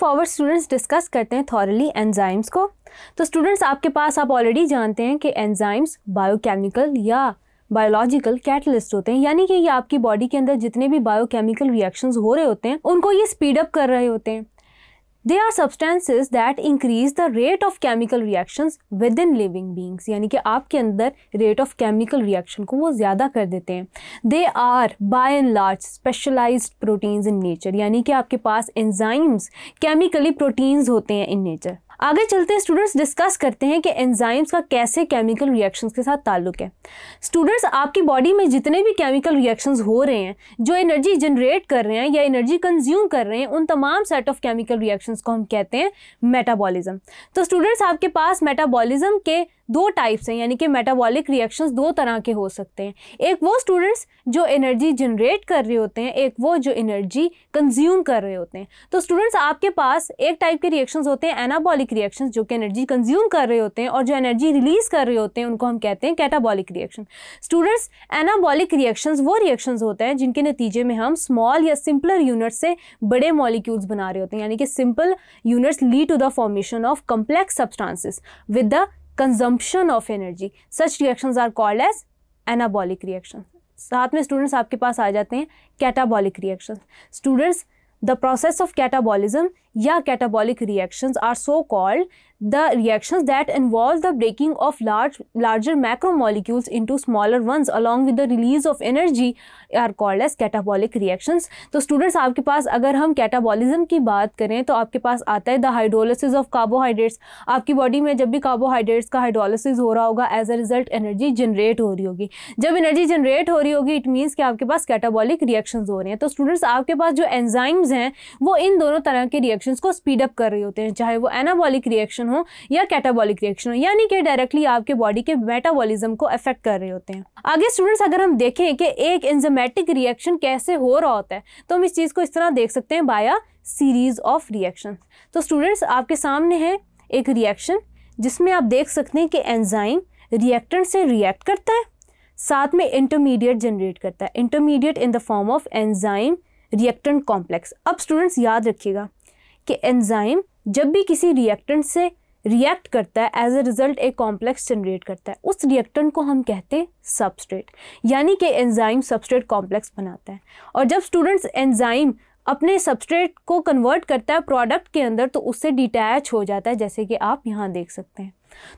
forward students discuss करते हैं thoroughly enzymes को तो स्टूडेंट्स आपके पास आप ऑलरेडी जानते हैं कि एंजाइम्स बायोकेमिकल या बायोलॉजिकल कैटलिस्ट होते हैं यानी कि ये आपकी बॉडी के अंदर जितने भी बायोकेमिकल रिएक्शंस हो रहे होते हैं उनको ये स्पीड अप कर रहे होते हैं they are substances that increase the rate of chemical reactions within living beings यानी कि आपके अंदर रेट ऑफ केमिकल रिएक्शन को वो ज़्यादा कर देते हैं they are by and large specialise proteins in nature यानी कि आपके पास एंजाइम्स केमिकली प्रोटीन्स होते हैं इन नेचर आगे चलते स्टूडेंट्स डिस्कस करते हैं कि एंजाइम्स का कैसे केमिकल रिएक्शंस के साथ ताल्लुक है स्टूडेंट्स आपकी बॉडी में जितने भी केमिकल रिएक्शंस हो रहे हैं जो एनर्जी जनरेट कर रहे हैं या एनर्जी कंज्यूम कर रहे हैं उन तमाम सेट ऑफ केमिकल रिएक्शंस को हम कहते हैं मेटाबॉलिज्म तो स्टूडेंट्स आपके पास मेटाबॉलिज्म के दो टाइप्स हैं यानी कि मेटाबॉलिक रिएक्शंस दो तरह के हो सकते हैं एक वो स्टूडेंट्स जो एनर्जी जनरेट कर रहे होते हैं एक वो जो एनर्जी कंज्यूम कर रहे होते हैं तो स्टूडेंट्स आपके पास एक टाइप के रिएक्शंस होते हैं एनाबॉलिक रिएक्शंस जो कि एनर्जी कंज्यूम कर रहे होते हैं और जो एनर्जी रिलीज कर रहे होते हैं उनको हम कहते हैं catabolic reaction students anabolic reactions वो रिएक्शंस होते हैं जिनके नतीजे में हम स्मॉल या सिंपलर यूनिट्स से बड़े मॉलिक्यूल्स बना रहे होते हैं यानी कि simple units lead to the formation of complex substances with the consumption of energy such reactions are called as anabolic reaction साथ में स्टूडेंट्स आपके पास आ जाते हैं catabolic reaction students the process of catabolism या catabolic reactions are so called the reactions that involve the breaking of large larger macromolecules into smaller ones along with the release of energy are called as catabolic reactions तो students आपके पास अगर हम catabolism की बात करें तो आपके पास आता है द हाइड्रोलिसिस ऑफ कार्बोहाइड्रेट्स आपकी बॉडी में जब भी कार्बोहाइड्रेट्स का हाइड्रोलिसिस हो रहा होगा as a result energy generate हो रही होगी जब एनर्जी जनरेट हो रही होगी इट मीन्स कि आपके पास कैटाबॉलिक रिएक्शन हो रहे हैं तो स्टूडेंट्स आपके पास जो एनजाइम्स हैं वो इन दोनों तरह के रिएक्शन रिएक्शन को स्पीड अप कर रहे होते हैं चाहे वो एनाबॉलिक रिएक्शन हो या कैटाबॉलिक रिएक्शन हो यानी कि डायरेक्टली आपके बॉडी के मेटाबॉलिज्म को अफेक्ट कर रहे होते हैं आगे स्टूडेंट्स अगर हम देखें कि एक एंजमेटिक रिएक्शन कैसे हो रहा होता है तो हम इस चीज़ को इस तरह देख सकते हैं बाया सीरीज ऑफ रिएक्शन तो स्टूडेंट्स आपके सामने है एक रिएक्शन जिसमें आप देख सकते हैं कि एंजाइम रिएक्टेंट से रिएक्ट करता है साथ में इंटरमीडिएट जनरेट करता है intermediate in the form of enzyme reactant complex अब स्टूडेंट्स याद रखिएगा कि एंजाइम जब भी किसी रिएक्टेंट से रिएक्ट करता है एज ए रिज़ल्ट एक कॉम्प्लेक्स जनरेट करता है उस रिएक्टेंट को हम कहते हैं सबस्ट्रेट यानी कि एंजाइम सबस्ट्रेट कॉम्प्लेक्स बनाता है और जब स्टूडेंट्स एंजाइम अपने सबस्ट्रेट को कन्वर्ट करता है प्रोडक्ट के अंदर तो उससे डिटैच हो जाता है जैसे कि आप यहाँ देख सकते हैं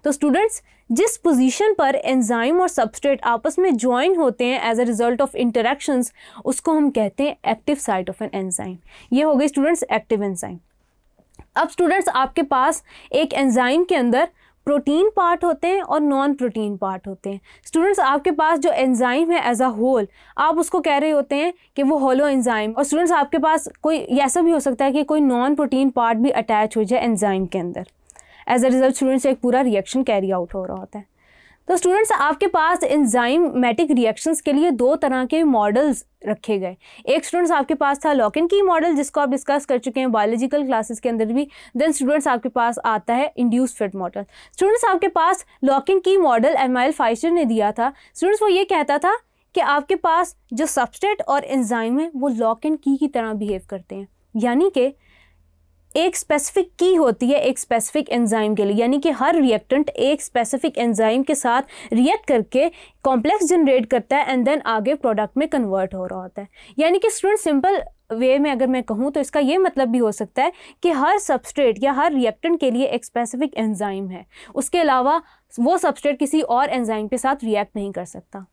तो स्टूडेंट्स जिस पोजीशन पर एंजाइम और सबस्ट्रेट आपस में ज्वाइन होते हैं as a result of interactions उसको हम कहते हैं active site of an enzyme ये हो गई स्टूडेंट्स एक्टिव एंजाइम अब स्टूडेंट्स आपके पास एक एंजाइम के अंदर प्रोटीन पार्ट होते हैं और नॉन प्रोटीन पार्ट होते हैं स्टूडेंट्स आपके पास जो एंजाइम है एज अ होल आप उसको कह रहे होते हैं कि वो होलो एंजाइम और स्टूडेंट्स आपके पास कोई ऐसा भी हो सकता है कि कोई नॉन प्रोटीन पार्ट भी अटैच हो जाए एंजाइम के अंदर एज अ रिजल्ट स्टूडेंट्स एक पूरा रिएक्शन कैरी आउट हो रहा होता है तो स्टूडेंट्स आपके पास एंजाइमेटिक रिएक्शंस के लिए दो तरह के मॉडल्स रखे गए एक स्टूडेंट्स आपके पास था लॉक की मॉडल जिसको आप डिस्कस कर चुके हैं बायोलॉजिकल क्लासेस के अंदर भी देन स्टूडेंट्स आपके पास आता है इंड्यूस फिट मॉडल स्टूडेंट्स आपके पास lock key model L Fischer ने दिया था स्टूडेंट्स वो ये कहता था कि आपके पास जो सबस्टेट और एंजाइम है वो लॉक एंड की की तरह बिहेव करते हैं यानी कि एक स्पेसिफिक की होती है एक स्पेसिफिक एंजाइम के लिए यानी कि हर रिएक्टेंट एक स्पेसिफिक एंजाइम के साथ रिएक्ट करके कॉम्प्लेक्स जनरेट करता है एंड देन आगे प्रोडक्ट में कन्वर्ट हो रहा होता है यानी कि स्टूडेंट सिंपल वे में अगर मैं कहूँ तो इसका ये मतलब भी हो सकता है कि हर सबस्ट्रेट या हर रिएक्टेंट के लिए एक स्पेसिफिक एंजाइम है उसके अलावा वो सबस्ट्रेट किसी और एंजाइम के साथ रिएक्ट नहीं कर सकता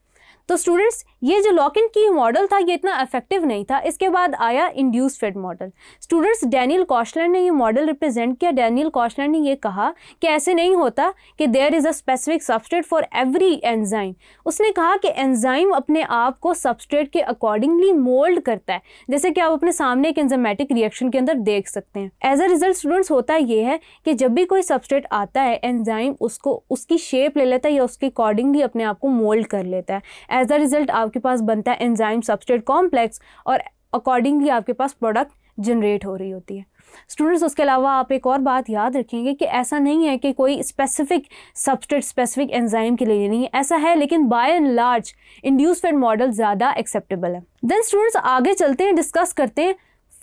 तो स्टूडेंट्स ये जो लॉक एंड की मॉडल था ये इतना इफेक्टिव नहीं था इसके बाद आया induced fit model students Daniel Koshland ने ये मॉडल रिप्रेजेंट किया डैनियल कौशलर ने ये कहा कि ऐसे नहीं होता कि there is a specific substrate for every enzyme उसने कहा कि एंजाइम अपने आप को सब्सट्रेट के अकॉर्डिंगली मोल्ड करता है जैसे कि आप अपने सामने एक एंजामेटिक रिएक्शन के अंदर देख सकते हैं एज अ रिजल्ट स्टूडेंट्स होता ये है कि जब भी कोई सब्सट्रेट आता है एंजाइम उसको उसकी शेप ले लेता है या उसके अकॉर्डिंगली अपने आप को मोल्ड कर लेता है एज अ रिजल्ट आपके पास बनता है एंजाइम सब्सटेट कॉम्प्लेक्स और अकॉर्डिंगली आपके पास प्रोडक्ट जनरेट हो रही होती है स्टूडेंट्स उसके अलावा आप एक और बात याद रखेंगे कि ऐसा नहीं है कि कोई स्पेसिफिक सब्सटेट स्पेसिफिक एंजाइम के लिए नहीं है ऐसा है लेकिन by and large induced fit model ज़्यादा एक्सेप्टेबल है देन स्टूडेंट्स आगे चलते हैं डिस्कस करते हैं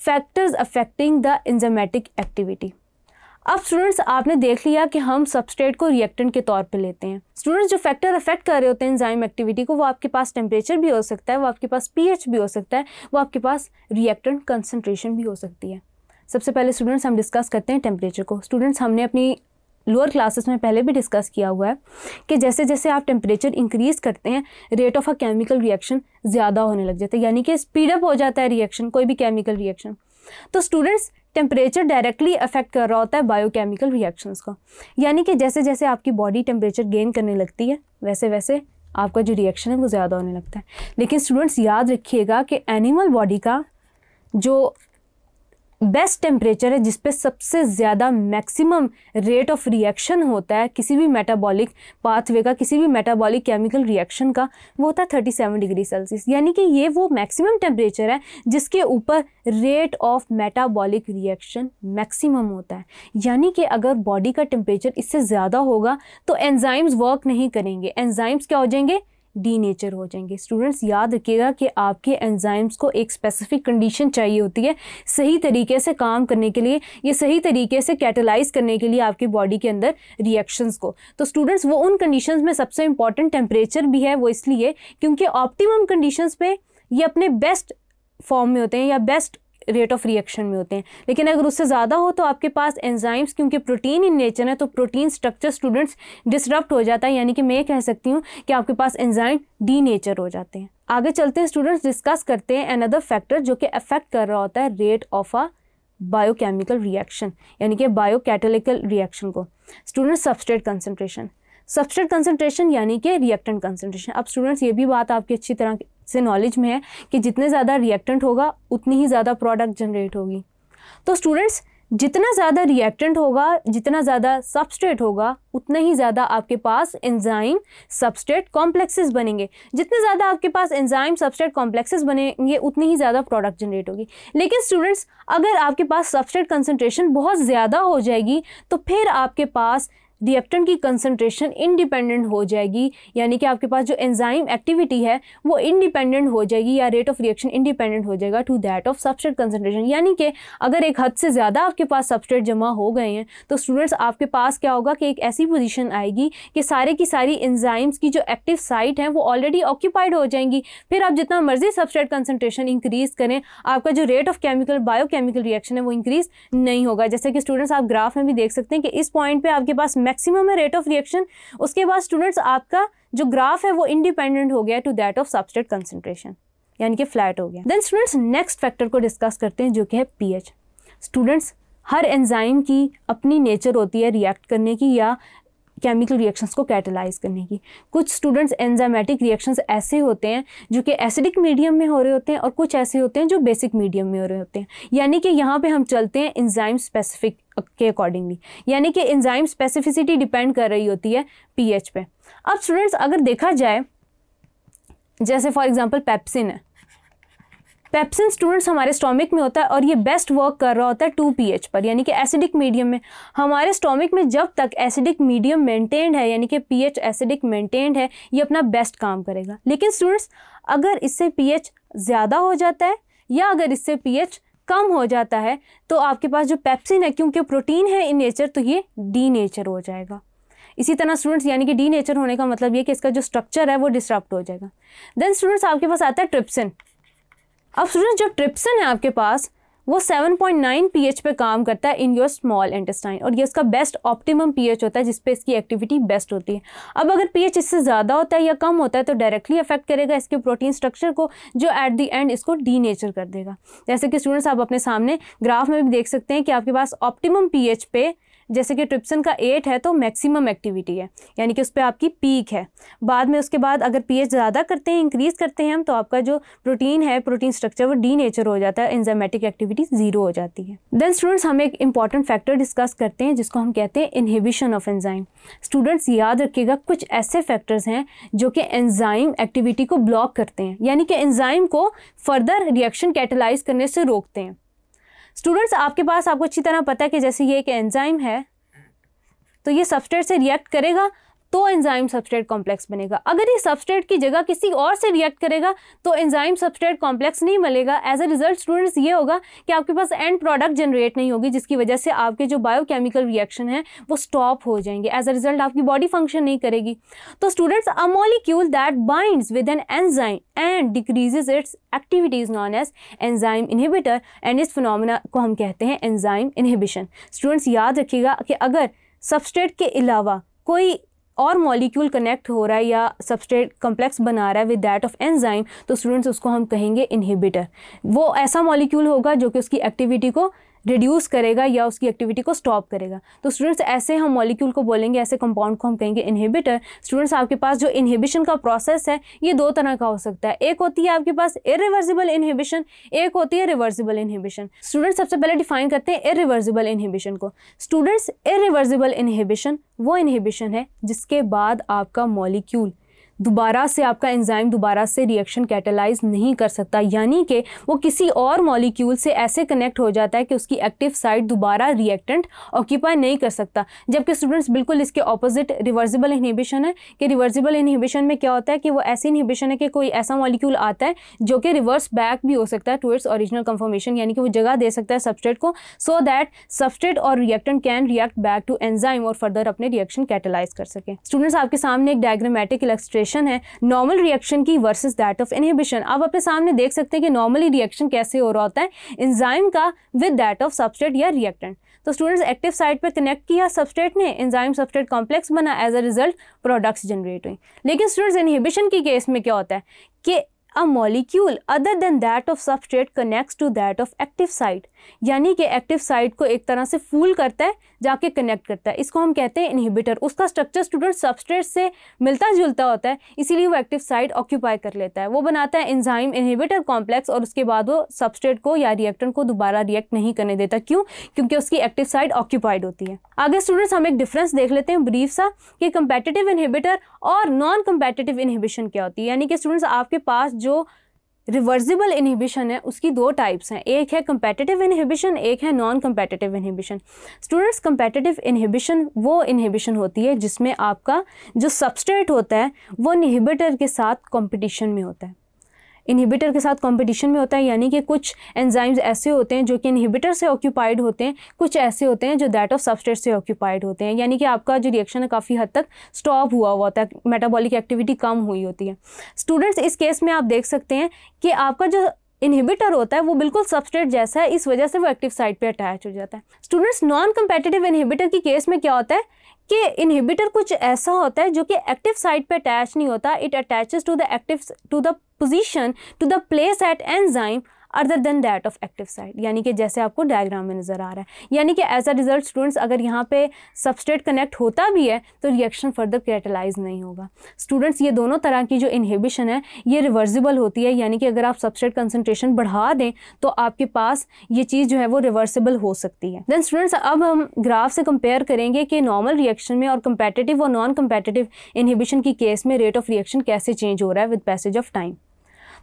factors affecting the enzymatic activity अब स्टूडेंट्स आपने देख लिया कि हम सबस्ट्रेट को रिएक्टेंट के तौर पे लेते हैं स्टूडेंट्स जो फैक्टर अफेक्ट कर रहे होते हैं एंजाइम एक्टिविटी को वो आपके पास टेम्परेचर भी हो सकता है वो आपके पास पीएच भी हो सकता है वो आपके पास रिएक्टेंट कंसनट्रेशन भी हो सकती है सबसे पहले स्टूडेंट्स हम डिस्कस करते हैं टेम्परेचर को स्टूडेंट्स हमने अपनी लोअर क्लासेस में पहले भी डिस्कस किया हुआ है कि जैसे जैसे आप टेम्परेचर इंक्रीज़ करते हैं rate of a chemical reaction ज़्यादा होने लग जाता है यानी कि स्पीडअप हो जाता है रिएक्शन कोई भी केमिकल रिएक्शन तो स्टूडेंट्स टेम्परेचर डायरेक्टली अफेक्ट कर रहा होता है बायोकेमिकल रिएक्शंस को यानी कि जैसे जैसे आपकी बॉडी टेम्परेचर गेन करने लगती है वैसे वैसे आपका जो रिएक्शन है वो ज़्यादा होने लगता है लेकिन स्टूडेंट्स याद रखिएगा कि एनिमल बॉडी का जो बेस्ट टेम्परेचर है जिसपे सबसे ज़्यादा मैक्सिमम रेट ऑफ रिएक्शन होता है किसी भी मेटाबॉलिक पाथवे का किसी भी मेटाबॉलिक केमिकल रिएक्शन का वो होता है 37 डिग्री सेल्सियस यानी कि ये वो मैक्सिमम टेम्परेचर है जिसके ऊपर rate of metabolic reaction maximum होता है यानी कि अगर बॉडी का टेम्परेचर इससे ज़्यादा होगा तो एनजाइम्स वर्क नहीं करेंगे एनजाइम्स क्या हो जाएंगे डी नेचर हो जाएंगे स्टूडेंट्स याद रखिएगा कि आपके एंजाइम्स को एक स्पेसिफिक कंडीशन चाहिए होती है सही तरीके से काम करने के लिए या सही तरीके से कैटलाइज करने के लिए आपकी बॉडी के अंदर रिएक्शंस को तो स्टूडेंट्स वो उन कंडीशंस में सबसे इंपॉर्टेंट टेम्परेचर भी है वो इसलिए क्योंकि ऑप्टिमम कंडीशंस पे ये अपने बेस्ट फॉर्म में होते हैं या बेस्ट रेट ऑफ रिएक्शन में होते हैं लेकिन अगर उससे ज़्यादा हो तो आपके पास एंजाइम्स क्योंकि प्रोटीन इन नेचर है तो प्रोटीन स्ट्रक्चर स्टूडेंट्स डिस्टरप्ट हो जाता है यानी कि मैं कह सकती हूँ कि आपके पास एंजाइम डी नेचर हो जाते हैं आगे चलते हैं स्टूडेंट्स डिस्कस करते हैं अनदर फैक्टर जो कि अफेक्ट कर रहा होता है rate of a biochemical reaction यानी कि बायोकैटलिकल रिएक्शन को student substrate concentration substrate concentration यानी कि रिएक्टेंट कंसनट्रेशन अब स्टूडेंट्स ये भी बात आपकी अच्छी तरह से नॉलेज में है कि जितने ज़्यादा रिएक्टेंट होगा उतनी ही ज़्यादा प्रोडक्ट जनरेट होगी तो स्टूडेंट्स जितना ज़्यादा रिएक्टेंट होगा जितना ज़्यादा सबस्ट्रेट होगा उतना ही ज़्यादा आपके पास एंजाइम सबस्ट्रेट कॉम्प्लेक्सेस बनेंगे जितने ज़्यादा आपके पास एंजाइम सबस्ट्रेट कॉम्प्लेक्सेस बनेंगे उतनी ही ज़्यादा प्रोडक्ट जनरेट होगी लेकिन स्टूडेंट्स अगर आपके पास सबस्ट्रेट कंसनट्रेशन बहुत ज़्यादा हो जाएगी तो फिर आपके पास रिएक्टेंट की कंसनट्रेशन इंडिपेंडेंट हो जाएगी यानी कि आपके पास जो एंजाइम एक्टिविटी है वो इंडिपेंडेंट हो जाएगी या रेट ऑफ रिएक्शन इंडिपेंडेंट हो जाएगा to that of substrate concentration यानी कि अगर एक हद से ज़्यादा आपके पास सब्सट्रेट जमा हो गए हैं तो स्टूडेंट्स आपके पास क्या होगा कि एक ऐसी पोजिशन आएगी कि सारे की सारी एंजाइम्स की जो एक्टिव साइट हैं वो ऑलरेडी ऑक्यूपाइड हो जाएंगी फिर आप जितना मर्जी सब्सट्रेट कंसनट्रेशन इंक्रीज़ करें आपका जो rate of chemical biochemical reaction है वो इंक्रीज़ नहीं होगा जैसे कि स्टूडेंट्स आप ग्राफ में भी देख सकते हैं कि इस पॉइंट पर आपके पास मैक्सिमम है रेट ऑफ रिएक्शन उसके बाद स्टूडेंट्स आपका जो ग्राफ है वो इंडिपेंडेंट हो गया to that of substrate concentration यानी कि फ्लैट हो गया देन स्टूडेंट्स नेक्स्ट फैक्टर को डिस्कस करते हैं जो कि है एच स्टूडेंट्स हर एंजाइम की अपनी नेचर होती है रिएक्ट करने की या केमिकल रिएक्शंस को कैटलाइज करने की कुछ स्टूडेंट्स एंजाइमेटिक रिएक्शंस ऐसे होते हैं जो कि एसिडिक मीडियम में हो रहे होते हैं और कुछ ऐसे होते हैं जो बेसिक मीडियम में हो रहे होते हैं यानी कि यहाँ पे हम चलते हैं एंजाइम स्पेसिफिक के अकॉर्डिंगली यानी कि एंजाइम स्पेसिफिसिटी डिपेंड कर रही होती है पीएच पे अब स्टूडेंट्स अगर देखा जाए जैसे फॉर एग्जांपल पेप्सिन है पेप्सिन स्टूडेंट्स हमारे स्टोमिक में होता है और ये बेस्ट वर्क कर रहा होता है टू पी पर यानी कि एसिडिक मीडियम में हमारे स्टोमिक में जब तक एसिडिक मीडियम मेंटेन्ड है यानी कि पी एसिडिक मेंटेन्ड है ये अपना बेस्ट काम करेगा लेकिन स्टूडेंट्स अगर इससे पी ज़्यादा हो जाता है या अगर इससे पी एच कम हो जाता है तो आपके पास जो पैप्सिन है क्योंकि प्रोटीन है इन नेचर तो ये डी नेचर हो जाएगा इसी तरह स्टूडेंट्स यानी कि डी नेचर होने का मतलब ये कि इसका जो स्ट्रक्चर है वो डिस्टर्प्ट हो जाएगा देन स्टूडेंट्स आपके पास आता है ट्रिप्सिन अब स्टूडेंट्स जो ट्रिप्सिन है आपके पास वो 7.9 पॉइंट पे काम करता है इन योर स्मॉल इंटेस्टाइन और ये उसका बेस्ट ऑप्टिमम पीएच होता है जिसपे इसकी एक्टिविटी बेस्ट होती है अब अगर पीएच इससे ज़्यादा होता है या कम होता है तो डायरेक्टली अफेक्ट करेगा इसके प्रोटीन स्ट्रक्चर को जो एट दी एंड इसको डी कर देगा जैसे कि स्टूडेंट्स आप अपने सामने ग्राफ में भी देख सकते हैं कि आपके पास ऑप्टिमम पी पे जैसे कि ट्रिप्सन का एट है तो मैक्सिमम एक्टिविटी है यानी कि उस पर आपकी पीक है बाद में उसके बाद अगर पीएच ज़्यादा करते हैं इंक्रीज़ करते हैं हम तो आपका जो प्रोटीन है प्रोटीन स्ट्रक्चर वो डी नेचर हो जाता है एंजाइमेटिक एक्टिविटी ज़ीरो हो जाती है देन स्टूडेंट्स हम एक इंपॉर्टेंट फैक्टर डिस्कस करते हैं जिसको हम कहते हैं इनहिबिशन ऑफ एंजाइम स्टूडेंट्स याद रखिएगा कुछ ऐसे फैक्टर्स हैं जो कि एंजाइम एक्टिविटी को ब्लॉक करते हैं यानी कि एंजाइम को फर्दर रिएक्शन कैटेलाइज करने से रोकते हैं स्टूडेंट्स आपके पास आपको अच्छी तरह पता है कि जैसे ये एक एंजाइम है तो ये सब्सटेट से रिएक्ट करेगा तो एंजाइम सब्सट्रेट कॉम्प्लेक्स बनेगा अगर ये सब्सट्रेट की जगह किसी और से रिएक्ट करेगा तो एंजाइम सब्सट्रेट कॉम्प्लेक्स नहीं मिलेगा एज अ रिजल्ट स्टूडेंट्स ये होगा कि आपके पास एंड प्रोडक्ट जनरेट नहीं होगी जिसकी वजह से आपके जो बायोकेमिकल रिएक्शन है वो स्टॉप हो जाएंगे एज अ रिजल्ट आपकी बॉडी फंक्शन नहीं करेगी तो students a molecule that binds with an enzyme and decreases its activities known as enzyme inhibitor and इस फिनोमिना को हम कहते हैं एनजाइम इनहिबिशन स्टूडेंट्स याद रखिएगा कि अगर सब्सट्रेट के अलावा कोई और मॉलिक्यूल कनेक्ट हो रहा है या सबस्टेट कम्प्लेक्स बना रहा है विद डैट ऑफ एनजाइम तो स्टूडेंट्स उसको हम कहेंगे इनहिबिटर वो ऐसा मॉलिक्यूल होगा जो कि उसकी एक्टिविटी को रिड्यूस करेगा या उसकी एक्टिविटी को स्टॉप करेगा तो स्टूडेंट्स ऐसे हम मॉलिक्यूल को बोलेंगे ऐसे कंपाउंड को हम कहेंगे इनहिबिटर स्टूडेंट्स आपके पास जो इनहिबिशन का प्रोसेस है ये दो तरह का हो सकता है एक होती है आपके पास इरिवर्सिबल इनहिबिशन एक होती है रिवर्सिबल इनहिबिशन स्टूडेंट्स सबसे पहले डिफाइन करते हैं इरिवर्सिबल इनहिबिशन को स्टूडेंट्स इरिवर्सिबल इनहिबिशन वो इनहिबिशन है जिसके बाद आपका मॉलिक्यूल दोबारा से आपका एंजाइम दोबारा से रिएक्शन कैटेलाइज नहीं कर सकता यानी कि वो किसी और मॉलिक्यूल से ऐसे कनेक्ट हो जाता है कि उसकी एक्टिव साइट दोबारा रिएक्टेंट ऑक्यूपाई नहीं कर सकता जबकि स्टूडेंट्स बिल्कुल इसके ऑपोजिट रिवर्सिबल इनहिबिशन है कि रिवर्सिबल इनहिबिशन में क्या होता है कि वो ऐसी इनहिबिशन है कि कोई ऐसा मॉलिक्यूल आता है जो कि रिवर्स बैक भी हो सकता है टू इट्स ऑरिजिनल कन्फर्मेशन यानी कि वो जगह दे सकता है सब्सट्रेट को सो दैट सब्सट्रेट और reactant can react back to enzyme और फर्दर अपने रिएक्शन कैटेलाइज कर सके स्टूडेंट्स आपके सामने एक डायग्रामेटिक इलेक्ट्रेशन रिएक्शन है नॉर्मल रिएक्शन की वर्सेस दैट ऑफ इनहिबिशन आप अपने सामने देख सकते हैं कि नॉर्मली रिएक्शन कैसे हो रहा होता है इंजाइम का विद दैट ऑफ सबस्ट्रेट या रिएक्टेंट तो स्टूडेंट्स एक्टिव साइट पर कनेक्ट किया सबस्ट्रेट ने इंजाइम सबस्ट्रेट कॉम्प्लेक्स बना as a result products generate हुई लेकिन स्टूडेंट्स इनहिबिशन के केस में क्या होता है कि a molecule other than that of substrate connects to that of active site यानी कि एक्टिव साइट को एक तरह से फूल करता है जाके कनेक्ट करता है इसको हम कहते हैं इनहिबिटर उसका स्ट्रक्चर स्टूडेंट सबस्ट्रेट से मिलता जुलता होता है इसीलिए वो एक्टिव साइट ऑक्यूपाई कर लेता है वो बनाता है इन्जाइम इनहिबिटर कॉम्प्लेक्स और उसके बाद वो सबस्ट्रेट को या रिएक्टर को दोबारा रिएक्ट नहीं करने देता क्यों क्योंकि उसकी एक्टिव साइट ऑक्यूपाइड होती है आगे स्टूडेंट्स हम एक डिफरेंस देख लेते हैं ब्रीफ सा कि कंपेटेटिव इनहिबिटर और नॉन कंपेटेटिव इनहिबिशन क्या होती है यानी कि स्टूडेंट्स आपके पास जो रिवर्सिबल इनहिबिशन है उसकी दो टाइप्स हैं एक है कम्पेटिटिव इनहिबिशन एक है non competitive inhibition students competitive inhibition वो इनहिबिशन होती है जिसमें आपका जो सबस्टेट होता है वो इनहिबिटर के साथ कॉम्पिटिशन में होता है इनहिबिटर के साथ कंपटीशन में होता है यानी कि कुछ एंजाइम्स ऐसे होते हैं जो कि इनहिबिटर से ऑक्यूपाइड होते हैं कुछ ऐसे होते हैं जो दैट ऑफ सबस्ट्रेट से ऑक्यूपाइड होते हैं यानी कि आपका जो रिएक्शन है काफ़ी हद तक स्टॉप हुआ हुआ होता है मेटाबॉलिक एक्टिविटी कम हुई होती है स्टूडेंट्स इस केस में आप देख सकते हैं कि आपका जो इनहिबिटर होता है वो बिल्कुल सबस्टेट जैसा है इस वजह से वो एक्टिव साइट पे अटैच हो जाता है स्टूडेंट्स नॉन कम्पेटिटिव इनहिबिटर की केस में क्या होता है कि इनहिबिटर कुछ ऐसा होता है जो कि एक्टिव साइट पे अटैच नहीं होता it attaches to the active to the position to the place at enzyme other than that of active site यानी कि जैसे आपको डायग्राम में नज़र आ रहा है यानी कि एज अ रिजल्ट स्टूडेंट्स अगर यहाँ पे सबस्टेट कनेक्ट होता भी है तो रिएक्शन फर्दर कैटलाइज नहीं होगा स्टूडेंट्स ये दोनों तरह की जो इनहिबिशन है ये रिवर्सिबल होती है यानी कि अगर आप सबस्टेट कंसनट्रेशन बढ़ा दें तो आपके पास ये चीज़ जो है वो रिवर्सिबल हो सकती है देन स्टूडेंट्स अब हम ग्राफ से कंपेयर करेंगे कि नॉर्मल रिएक्शन में और कंपेटेटिव और नॉन कंपेटेटिव इनहिबिशन की केस में रेट ऑफ रिएक्शन कैसे चेंज हो रहा है विद पैसेज ऑफ टाइम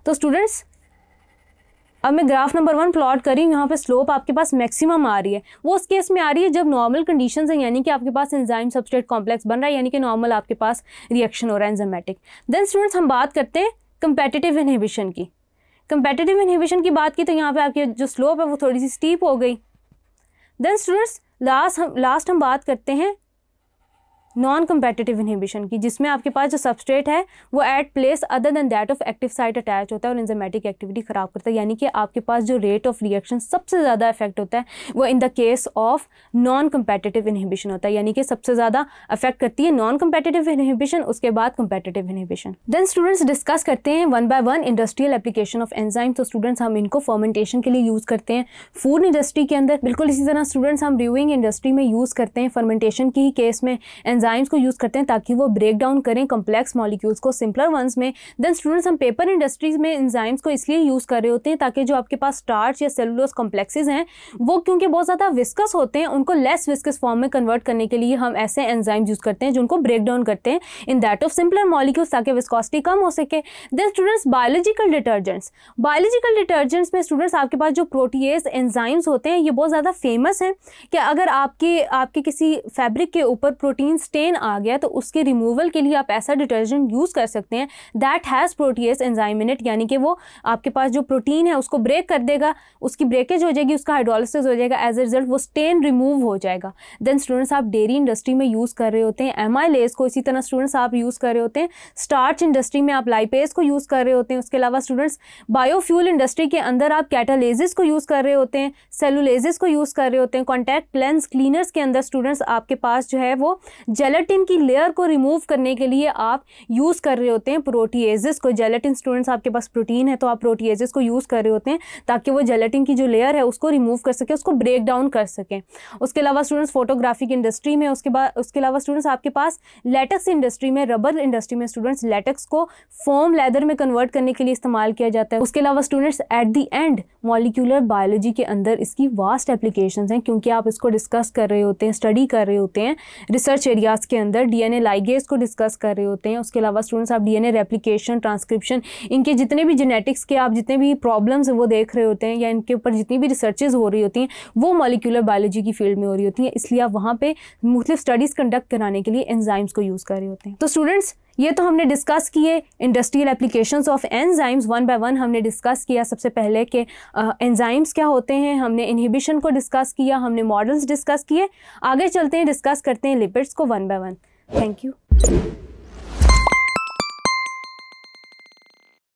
तो स्टूडेंट्स अब मैं ग्राफ नंबर वन प्लॉट कर रही हूँ यहाँ पे स्लोप आपके पास मैक्सिमम आ रही है वो उस केस में आ रही है जब नॉर्मल कंडीशन है यानी कि आपके पास एंजाइम सब्सट्रेट कॉम्प्लेक्स बन रहा है यानी कि नॉर्मल आपके पास रिएक्शन हो रहा है एंजामेटिक देन स्टूडेंट्स हम बात करते हैं कंपेटिटिव इनहिबिशन की कंपेटिटिव इनहिबिशन की बात की तो यहाँ पर आपकी जो स्लोप है वो थोड़ी सी स्टीप हो गई देन स्टूडेंट्स लास्ट हम लास्ट हम बात करते हैं नॉन कम्पेटिटिव इनहिबिशन की जिसमें आपके पास जो सबस्ट्रेट है वो at place other than that of active site attach होता है और इंजामेटिक एक्टिविटी ख़राब करता है यानी कि आपके पास जो रेट ऑफ रिएक्शन सबसे ज़्यादा इफेक्ट होता है वो in the case of non competitive inhibition होता है यानी कि सबसे ज़्यादा अफेक्ट करती है नॉन कम्पेटिटिव इनहिबिशन उसके बाद competitive inhibition then students discuss करते हैं one by one industrial application of enzyme तो स्टूडेंट्स हम इनको फर्मेंटेशन के लिए यूज़ करते हैं फूड इंडस्ट्री के अंदर बिल्कुल इसी तरह स्टूडेंट्स हम ब्रूइंग इंडस्ट्री में यूज़ करते हैं फर्मेंटेशन की ही केस में एंजाइम्स को यूज़ करते हैं ताकि वो ब्रेक डाउन करें कम्प्लेक्स मॉलिक्यूल्स को सिंपलर वंस में देन स्टूडेंट्स हम पेपर इंडस्ट्रीज़ में एंजाइम्स को इसलिए यूज़ कर रहे होते हैं ताकि जो आपके पास स्टार्च या सेलुलोस कॉम्प्लेक्सेज हैं वो क्योंकि बहुत ज़्यादा विस्कस होते हैं उनको लेस विस्कस फॉर्म में कन्वर्ट करने के लिए हम ऐसे एंजाइम्स यूज़ करते हैं जिनको ब्रेक डाउन करते हैं in that of simpler molecules ताकि विस्कॉसिटी कम हो सके then students biological detergents biological detergents में स्टूडेंट्स आपके पास जो प्रोटीज एंजाइम्स होते हैं ये बहुत ज़्यादा फेमस हैं कि अगर आपके आपके किसी फैब्रिक के ऊपर प्रोटीन्स स्टेन आ गया तो उसके रिमूवल के लिए आप ऐसा डिटर्जेंट यूज़ कर सकते हैं दैट हैज़ प्रोटीएस एंजाइमिनेट यानी कि वो आपके पास जो प्रोटीन है उसको ब्रेक कर देगा उसकी ब्रेकेज हो जाएगी उसका हाइड्रोलिसिस हो जाएगा एज ए रिजल्ट वो स्टेन रिमूव हो जाएगा देन स्टूडेंट्स आप डेयरी इंडस्ट्री में यूज़ कर रहे होते हैं एम को इसी तरह स्टूडेंट्स आप यूज़ कर रहे होते हैं स्टार्च इंडस्ट्री में आप लाइपेज को यूज़ कर रहे होते हैं उसके अलावा स्टूडेंट्स बायोफ्यूल इंडस्ट्री के अंदर आप कैटालेजिस को यूज़ कर रहे होते हैं सेलुलेजिस को यूज़ कर रहे होते हैं कॉन्टैक्ट लेंस क्लीनर्स के अंदर स्टूडेंट्स आपके पास जो है वो जेलेटिन की लेयर को रिमूव करने के लिए आप यूज़ कर रहे होते हैं प्रोटीएजिस को जेलेटिन स्टूडेंट्स आपके पास प्रोटीन है तो आप प्रोटीएजिस को यूज़ कर रहे होते हैं ताकि वो जेलेटिन की जो लेयर है उसको रिमूव कर सके उसको ब्रेक डाउन कर सकें उसके अलावा स्टूडेंट्स फोटोग्राफिक इंडस्ट्री में उसके बाद उसके अलावा स्टूडेंट्स आपके पास लेटेक्स इंडस्ट्री में रबर इंडस्ट्री में स्टूडेंट्स लेटेक्स को फोम लेदर में कन्वर्ट करने के लिए इस्तेमाल किया जाता है उसके अलावा students at the end molecular biology के अंदर इसकी वास्ट एप्लीकेशन हैं क्योंकि आप इसको डिस्कस कर रहे होते हैं स्टडी कर रहे होते हैं रिसर्च एरिया क्लास के अंदर डीएनए लाइगेज को डिस्कस कर रहे होते हैं उसके अलावा स्टूडेंट्स आप डीएनए रेप्लिकेशन ट्रांसक्रिप्शन इनके जितने भी जेनेटिक्स के आप जितने भी प्रॉब्लम्स वो देख रहे होते हैं या इनके ऊपर जितनी भी रिसर्चेज हो रही होती हैं वो मॉलिकुलर बायोलॉजी की फील्ड में हो रही होती हैं इसलिए आप वहाँ पर मुख्तलिफ स्टडीज़ कंडक्ट कराने के लिए एनजाइम्स को यूज़ कर रहे होते हैं तो स्टूडेंट्स ये तो हमने डिस्कस किए industrial applications of enzymes one by one हमने डिस्कस किया सबसे पहले कि एंजाइम्स uh, क्या होते हैं हमने इनहिबिशन को डिस्कस किया हमने मॉडल्स डिस्कस किए आगे चलते हैं डिस्कस करते हैं लिपिड्स को one by one thank you